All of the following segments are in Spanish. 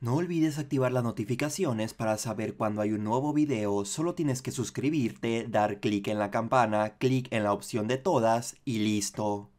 No olvides activar las notificaciones para saber cuando hay un nuevo video, solo tienes que suscribirte, dar clic en la campana, clic en la opción de todas y listo.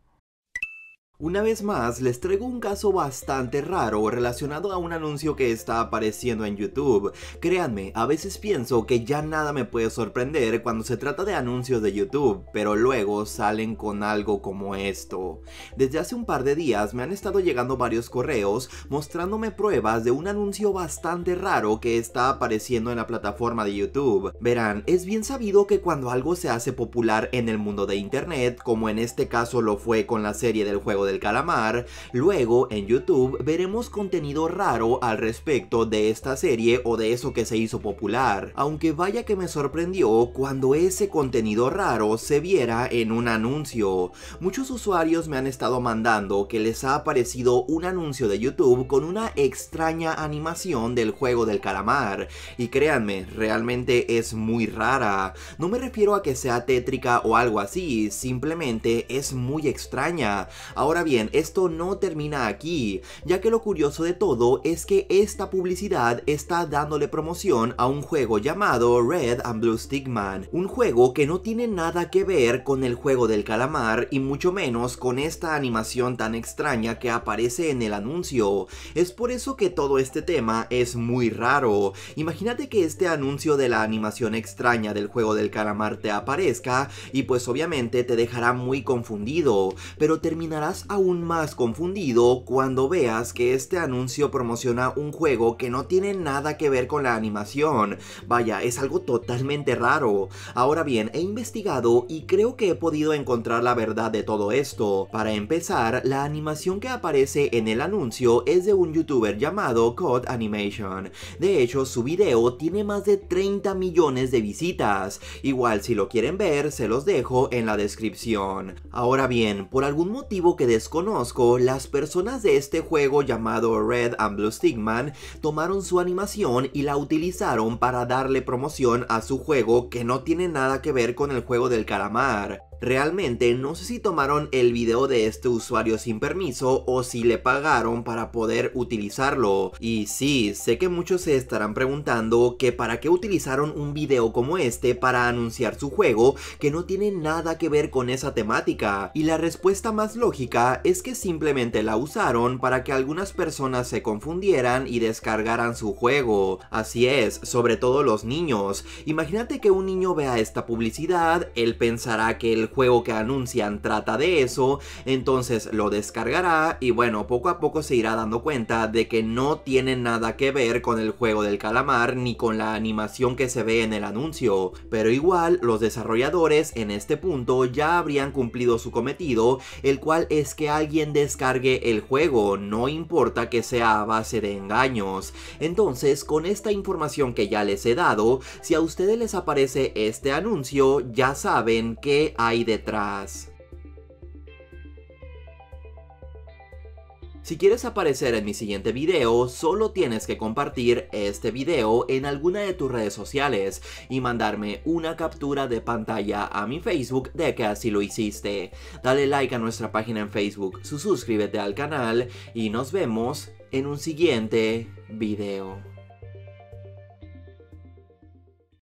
Una vez más, les traigo un caso bastante raro relacionado a un anuncio que está apareciendo en YouTube. Créanme, a veces pienso que ya nada me puede sorprender cuando se trata de anuncios de YouTube, pero luego salen con algo como esto. Desde hace un par de días me han estado llegando varios correos mostrándome pruebas de un anuncio bastante raro que está apareciendo en la plataforma de YouTube. Verán, es bien sabido que cuando algo se hace popular en el mundo de Internet, como en este caso lo fue con la serie del juego de del calamar. Luego, en YouTube, veremos contenido raro al respecto de esta serie o de eso que se hizo popular. Aunque vaya que me sorprendió cuando ese contenido raro se viera en un anuncio. Muchos usuarios me han estado mandando que les ha aparecido un anuncio de YouTube con una extraña animación del juego del calamar. Y créanme, realmente es muy rara. No me refiero a que sea tétrica o algo así, simplemente es muy extraña. Ahora bien, esto no termina aquí, ya que lo curioso de todo es que esta publicidad está dándole promoción a un juego llamado Red and Blue Stickman, un juego que no tiene nada que ver con el juego del calamar y mucho menos con esta animación tan extraña que aparece en el anuncio. Es por eso que todo este tema es muy raro. Imagínate que este anuncio de la animación extraña del juego del calamar te aparezca y pues obviamente te dejará muy confundido, pero terminarás aún más confundido cuando veas que este anuncio promociona un juego que no tiene nada que ver con la animación. Vaya, es algo totalmente raro. Ahora bien, he investigado y creo que he podido encontrar la verdad de todo esto. Para empezar, la animación que aparece en el anuncio es de un youtuber llamado Cod Animation. De hecho, su video tiene más de 30 millones de visitas. Igual si lo quieren ver, se los dejo en la descripción. Ahora bien, por algún motivo que desconozco, las personas de este juego llamado Red and Blue Stigman tomaron su animación y la utilizaron para darle promoción a su juego que no tiene nada que ver con el juego del calamar. Realmente no sé si tomaron el video de este usuario sin permiso o si le pagaron para poder utilizarlo. Y sí, sé que muchos se estarán preguntando que para qué utilizaron un video como este para anunciar su juego que no tiene nada que ver con esa temática. Y la respuesta más lógica es que simplemente la usaron para que algunas personas se confundieran y descargaran su juego. Así es, sobre todo los niños. Imagínate que un niño vea esta publicidad, él pensará que el juego que anuncian trata de eso, entonces lo descargará y bueno, poco a poco se irá dando cuenta de que no tiene nada que ver con el juego del calamar ni con la animación que se ve en el anuncio, pero igual los desarrolladores en este punto ya habrían cumplido su cometido, el cual es que alguien descargue el juego, no importa que sea a base de engaños. Entonces, con esta información que ya les he dado, si a ustedes les aparece este anuncio, ya saben que hay detrás. Si quieres aparecer en mi siguiente video, solo tienes que compartir este video en alguna de tus redes sociales y mandarme una captura de pantalla a mi Facebook de que así lo hiciste. Dale like a nuestra página en Facebook, suscríbete al canal y nos vemos en un siguiente video.